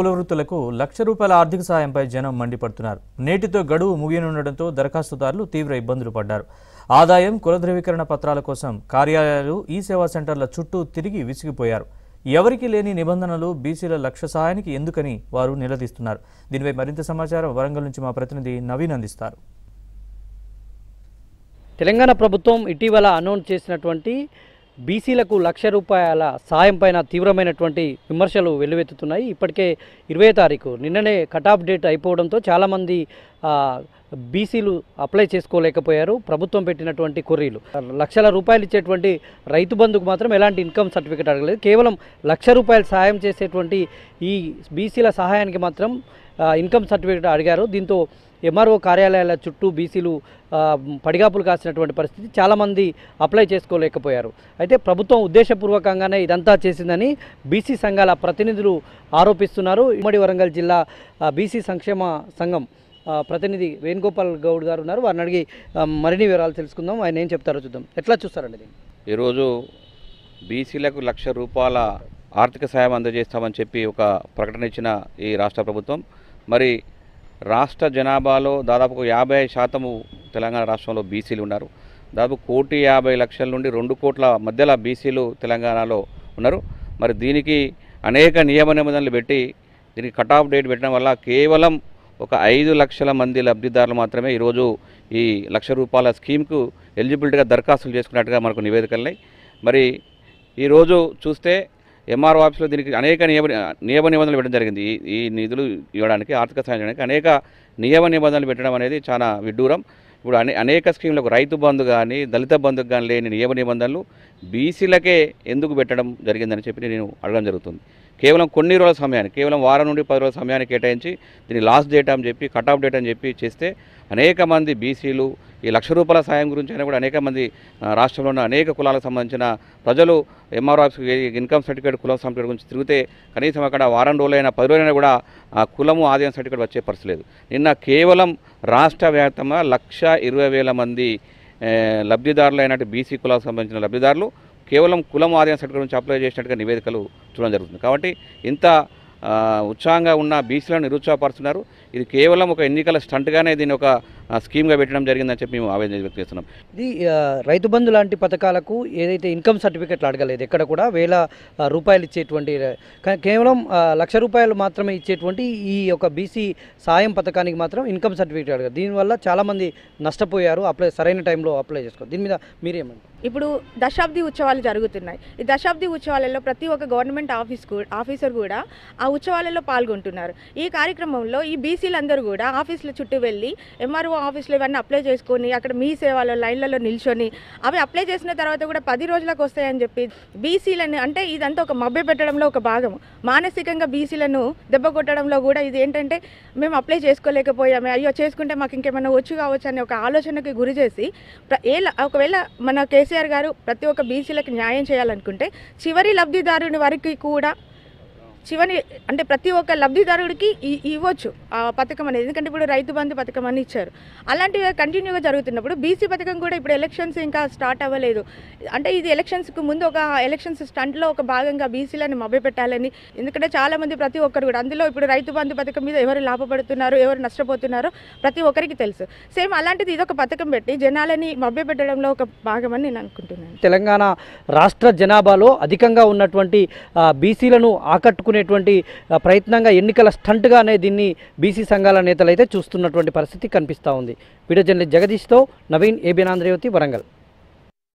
కులవృత్తులకు లక్ష రూపాయల ఆర్థిక సాయంపై జనం మండిపడుతున్నారు నేటితో గడువు ముగియనుండటంతో దరఖాస్తుదారులు తీవ్ర ఇబ్బందులు పడ్డారు ఆదాయం కులధృవీకరణ పత్రాల కోసం కార్యాలయాలు ఈ సేవా సెంటర్ల చుట్టూ తిరిగి విసిగిపోయారు ఎవరికి లేని నిబంధనలు బీసీల లక్ష సహాయానికి ఎందుకని వారు నిలదీస్తున్నారు దీనిపై మరింత సమాచారం వరంగల్ నుంచి మా ప్రతినిధి నవీన్ అందిస్తారు తెలంగాణ ప్రభుత్వం ఇటీవల అనౌన్స్ చేసినటువంటి బీసీలకు లక్ష రూపాయల సాయం పైన తీవ్రమైనటువంటి విమర్శలు వెల్లువెత్తుతున్నాయి ఇప్పటికే ఇరవై తారీఖు నిన్ననే కటాఫ్ డేట్ అయిపోవడంతో చాలామంది బీసీలు అప్లై చేసుకోలేకపోయారు ప్రభుత్వం పెట్టినటువంటి కొర్రీలు లక్షల రూపాయలు ఇచ్చేటువంటి రైతు బంధుకు మాత్రం ఎలాంటి ఇన్కమ్ సర్టిఫికేట్ అడగలేదు కేవలం లక్ష రూపాయలు సాయం చేసేటువంటి ఈ బీసీల సహాయానికి మాత్రం ఇన్కమ్ సర్టిఫికేట్ అడిగారు దీంతో ఎంఆర్ఓ కార్యాలయాల చుట్టూ బీసీలు పడిగాపులు కాసినటువంటి పరిస్థితి చాలామంది అప్లై చేసుకోలేకపోయారు అయితే ప్రభుత్వం ఉద్దేశపూర్వకంగానే ఇదంతా చేసిందని బీసీ సంఘాల ప్రతినిధులు ఆరోపిస్తున్నారు ఉమ్మడి వరంగల్ జిల్లా బీసీ సంక్షేమ సంఘం ప్రతినిధి వేణుగోపాల్ గౌడ్ గారు ఉన్నారు వారిని అడిగి మరిన్ని వివరాలు తెలుసుకుందాం ఆయన ఏం చెప్తారో చూద్దాం ఎట్లా చూస్తారండి ఈరోజు బీసీలకు లక్ష రూపాయల ఆర్థిక సాయం అందజేస్తామని చెప్పి ఒక ప్రకటన ఇచ్చిన ఈ రాష్ట్ర ప్రభుత్వం మరి రాష్ట్ర జనాభాలో దాదాపు యాభై శాతము తెలంగాణ రాష్ట్రంలో బీసీలు ఉన్నారు దాదాపు కోటి యాభై లక్షల నుండి రెండు కోట్ల మధ్యలో బీసీలు తెలంగాణలో ఉన్నారు మరి దీనికి అనేక నియమ నిబంధనలు పెట్టి దీనికి కట్ ఆఫ్ డేట్ పెట్టడం వల్ల కేవలం ఒక ఐదు లక్షల మంది లబ్ధిదారులు మాత్రమే ఈరోజు ఈ లక్ష రూపాయల స్కీమ్కు ఎలిజిబిలిటీగా దరఖాస్తులు చేసుకున్నట్టుగా మనకు నివేదికలున్నాయి మరి ఈరోజు చూస్తే ఎంఆర్ఓ ఆఫీస్లో దీనికి అనేక నియమ నియమ నిబంధనలు పెట్టడం జరిగింది ఈ నిధులు ఇవ్వడానికి ఆర్థిక సహాయం చేయడానికి అనేక నియమ నిబంధనలు పెట్టడం అనేది చాలా విడ్డూరం ఇప్పుడు అనే అనేక స్కీమ్లకు రైతు బంధు కానీ దళిత బంధుకు కానీ లేని నియమ నిబంధనలు బీసీలకే ఎందుకు పెట్టడం జరిగిందని చెప్పి నేను అడగడం జరుగుతుంది కేవలం కొన్ని రోజుల సమయాన్ని కేవలం వారం నుండి పది రోజుల సమయాన్ని కేటాయించి దీన్ని లాస్ట్ డేట్ అని చెప్పి కట్ ఆఫ్ డేట్ అని చెప్పి చేస్తే అనేక మంది బీసీలు ఈ లక్ష రూపాయల సాయం గురించి అయినా కూడా అనేక మంది రాష్ట్రంలో ఉన్న అనేక కులాలకు సంబంధించిన ప్రజలు ఎంఆర్ఆఫ్స్కి ఇన్కమ్ సర్టిఫికేట్ కులం సర్టిఫికేట్ గురించి తిరిగితే కనీసం అక్కడ వారం రోజులైనా పది రోజులైనా కూడా ఆ కులము ఆదాయం సర్టిఫికేట్ వచ్చే పరిస్థితి నిన్న కేవలం రాష్ట్ర వ్యాప్తంగా లక్ష ఇరవై వేల మంది లబ్ధిదారులైనట్టు బీసీ కులాలకు సంబంధించిన లబ్ధిదారులు కేవలం కులం ఆదాయం సర్టిఫికేట్ నుంచి అప్లై చేసినట్టుగా నివేదికలు చూడడం జరుగుతుంది కాబట్టి ఇంత ఉత్సాహంగా ఉన్న బీసీలను నిరుత్సాహపరుస్తున్నారు ఇది కేవలం ఒక ఎన్నికల స్టంట్గానే దీని ఒక స్కీమ్గా పెట్టడం జరిగిందని చెప్పి మేము ఆవేదన వ్యక్తం చేస్తున్నాం ఇది రైతు బంధు లాంటి పథకాలకు ఏదైతే ఇన్కమ్ సర్టిఫికెట్లు అడగలేదు ఎక్కడ కూడా వేల రూపాయలు ఇచ్చేటువంటి కేవలం లక్ష రూపాయలు మాత్రమే ఇచ్చేటువంటి ఈ యొక్క బీసీ సాయం పథకానికి మాత్రం ఇన్కమ్ సర్టిఫికేట్ అడగదు దీనివల్ల చాలామంది నష్టపోయారు అప్లై సరైన టైంలో అప్లై చేసుకో దీని మీద మీరేమంటారు ఇప్పుడు దశాబ్ది ఉత్సవాలు జరుగుతున్నాయి ఈ దశాబ్ది ఉత్సవాలలో ప్రతి ఒక్క గవర్నమెంట్ ఆఫీస్ ఆఫీసర్ కూడా ఆ ఉత్సవాలలో పాల్గొంటున్నారు ఈ కార్యక్రమంలో ఈ బీసీలందరూ కూడా ఆఫీసుల చుట్టూ వెళ్ళి ఎంఆర్ఓ ఆఫీసులు ఇవన్నీ అప్లై చేసుకొని అక్కడ మీ సేవలో లైన్లలో నిల్చొని అవి అప్లై చేసిన తర్వాత కూడా పది రోజులకు వస్తాయని చెప్పి బీసీలని అంటే ఇదంతా ఒక మభ్య పెట్టడంలో ఒక భాగం మానసికంగా బీసీలను దెబ్బ కొట్టడంలో కూడా ఇది ఏంటంటే మేము అప్లై చేసుకోలేకపోయాము అయ్యో చేసుకుంటే మాకు ఇంకేమైనా వచ్చు కావచ్చు అనే ఒక ఆలోచనకి గురి చేసి ఏ ఒకవేళ మన కేసీఆర్ గారు ప్రతి ఒక్క బీసీలకు న్యాయం చేయాలనుకుంటే చివరి లబ్ధిదారుని వారికి కూడా చివరి అంటే ప్రతి ఒక్క లబ్ధిదారుడికి ఇవ్వచ్చు ఆ పథకం అనేది ఎందుకంటే ఇప్పుడు రైతు బంధు పథకం అని ఇచ్చారు అలాంటివి కంటిన్యూగా జరుగుతున్నప్పుడు బీసీ పథకం కూడా ఇప్పుడు ఎలక్షన్స్ ఇంకా స్టార్ట్ అవ్వలేదు అంటే ఇది ఎలక్షన్స్కి ముందు ఒక ఎలక్షన్స్ స్టంట్లో ఒక భాగంగా బీసీలను మభ్యపెట్టాలని ఎందుకంటే చాలామంది ప్రతి ఒక్కరు కూడా అందులో ఇప్పుడు రైతు బంధు పథకం మీద ఎవరు లాభపడుతున్నారు ఎవరు నష్టపోతున్నారో ప్రతి ఒక్కరికి తెలుసు సేమ్ అలాంటిది ఇదొక పథకం పెట్టి జనాలని మభ్యపెట్టడంలో ఒక భాగమని నేను అనుకుంటున్నాను తెలంగాణ రాష్ట్ర జనాభాలో అధికంగా ఉన్నటువంటి బీసీలను ఆకట్టుకు చేసుకునేటువంటి ప్రయత్నంగా ఎన్నికల స్టంట్గానే దీన్ని బీసీ సంఘాల నేతలు అయితే చూస్తున్నటువంటి పరిస్థితి కనిపిస్తూ ఉంది వీడియో జర్నలిస్ట్ జగదీష్తో నవీన్ ఏబినాంద్రేవతి వరంగల్